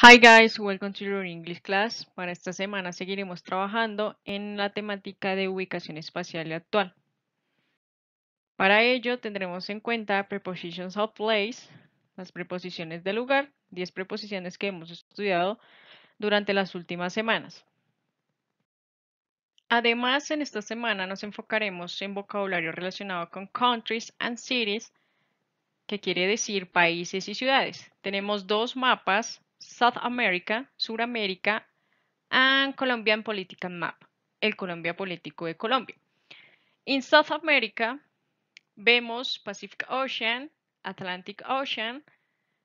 Hi guys, welcome to your English class. Para esta semana seguiremos trabajando en la temática de ubicación espacial actual. Para ello tendremos en cuenta prepositions of place, las preposiciones de lugar, 10 preposiciones que hemos estudiado durante las últimas semanas. Además, en esta semana nos enfocaremos en vocabulario relacionado con countries and cities, que quiere decir países y ciudades. Tenemos dos mapas South America, Suramérica, and Colombian Political Map, el Colombia Político de Colombia. In South America vemos Pacific Ocean, Atlantic Ocean,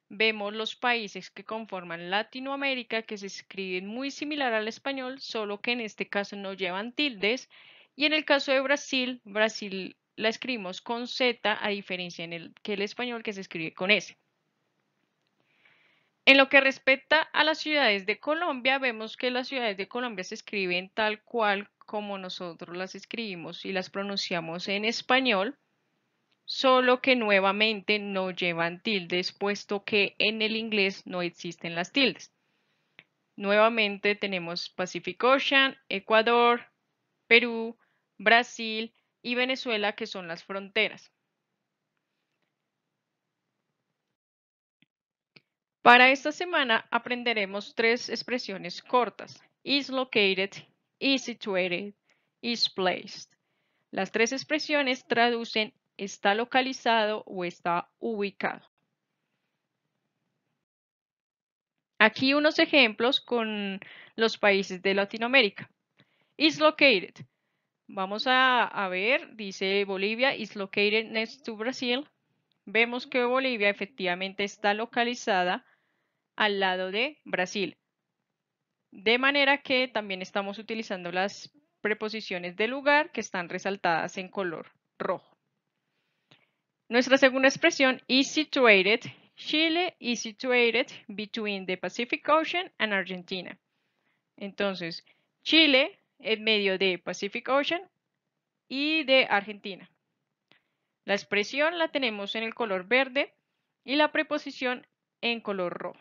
vemos los países que conforman Latinoamérica que se escriben muy similar al español, solo que en este caso no llevan tildes. Y en el caso de Brasil, Brasil la escribimos con Z, a diferencia en el, que el español que se escribe con S. En lo que respecta a las ciudades de Colombia, vemos que las ciudades de Colombia se escriben tal cual como nosotros las escribimos y las pronunciamos en español, solo que nuevamente no llevan tildes, puesto que en el inglés no existen las tildes. Nuevamente tenemos Pacific Ocean, Ecuador, Perú, Brasil y Venezuela, que son las fronteras. Para esta semana aprenderemos tres expresiones cortas. Is located, is situated, is placed. Las tres expresiones traducen está localizado o está ubicado. Aquí unos ejemplos con los países de Latinoamérica. Is located. Vamos a, ver, dice Bolivia, is located next to Brazil. Vemos que Bolivia efectivamente está localizada al lado de Brasil. De manera que también estamos utilizando las preposiciones de lugar que están resaltadas en color rojo. Nuestra segunda expresión is situated. Chile is situated between the Pacific Ocean and Argentina. Entonces, Chile en medio de Pacific Ocean y de Argentina. La expresión la tenemos en el color verde y la preposición en color rojo.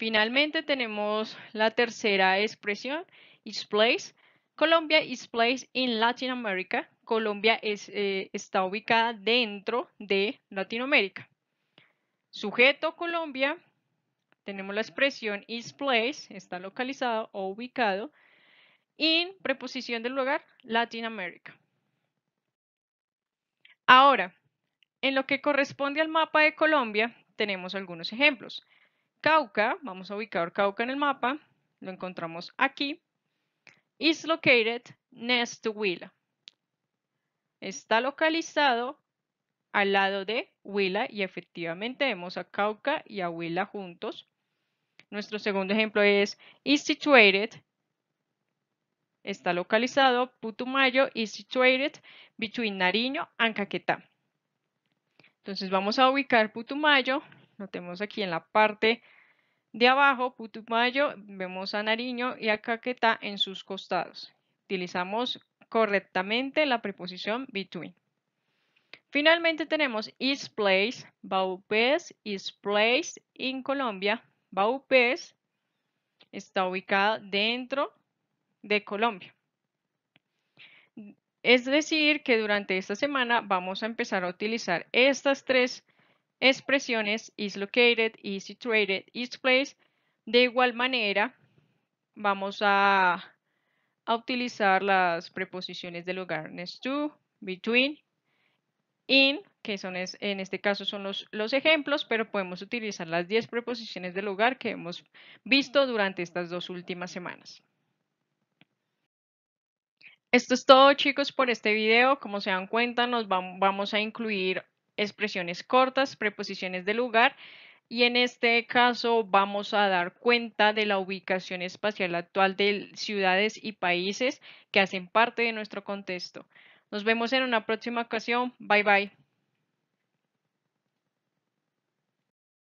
Finalmente tenemos la tercera expresión, is place. Colombia is placed in Latin America. Colombia eh, está ubicada dentro de Latinoamérica. Sujeto Colombia, tenemos la expresión is place, está localizado o ubicado, en preposición del lugar Latin America. Ahora, en lo que corresponde al mapa de Colombia, tenemos algunos ejemplos. Cauca, vamos a ubicar Cauca en el mapa, lo encontramos aquí, is located next to Huila. Está localizado al lado de Huila y efectivamente vemos a Cauca y a Huila juntos. Nuestro segundo ejemplo es is situated está localizado, Putumayo is situated between Nariño and Caquetá. Entonces vamos a ubicar Putumayo Notemos aquí en la parte de abajo, Putumayo, vemos a Nariño y a Caquetá en sus costados. Utilizamos correctamente la preposición between. Finalmente tenemos is place, Baupés is place in Colombia. Baupés está ubicada dentro de Colombia. Es decir, que durante esta semana vamos a empezar a utilizar estas tres expresiones is located, is situated, is place. De igual manera, vamos a, utilizar las preposiciones del lugar next to, between, in, que son en este caso son los, los ejemplos, pero podemos utilizar las 10 preposiciones del lugar que hemos visto durante estas dos últimas semanas. Esto es todo chicos por este video, como se dan cuenta nos vamos a incluir expresiones cortas, preposiciones de lugar y en este caso vamos a dar cuenta de la ubicación espacial actual de ciudades y países que hacen parte de nuestro contexto. Nos vemos en una próxima ocasión. Bye bye.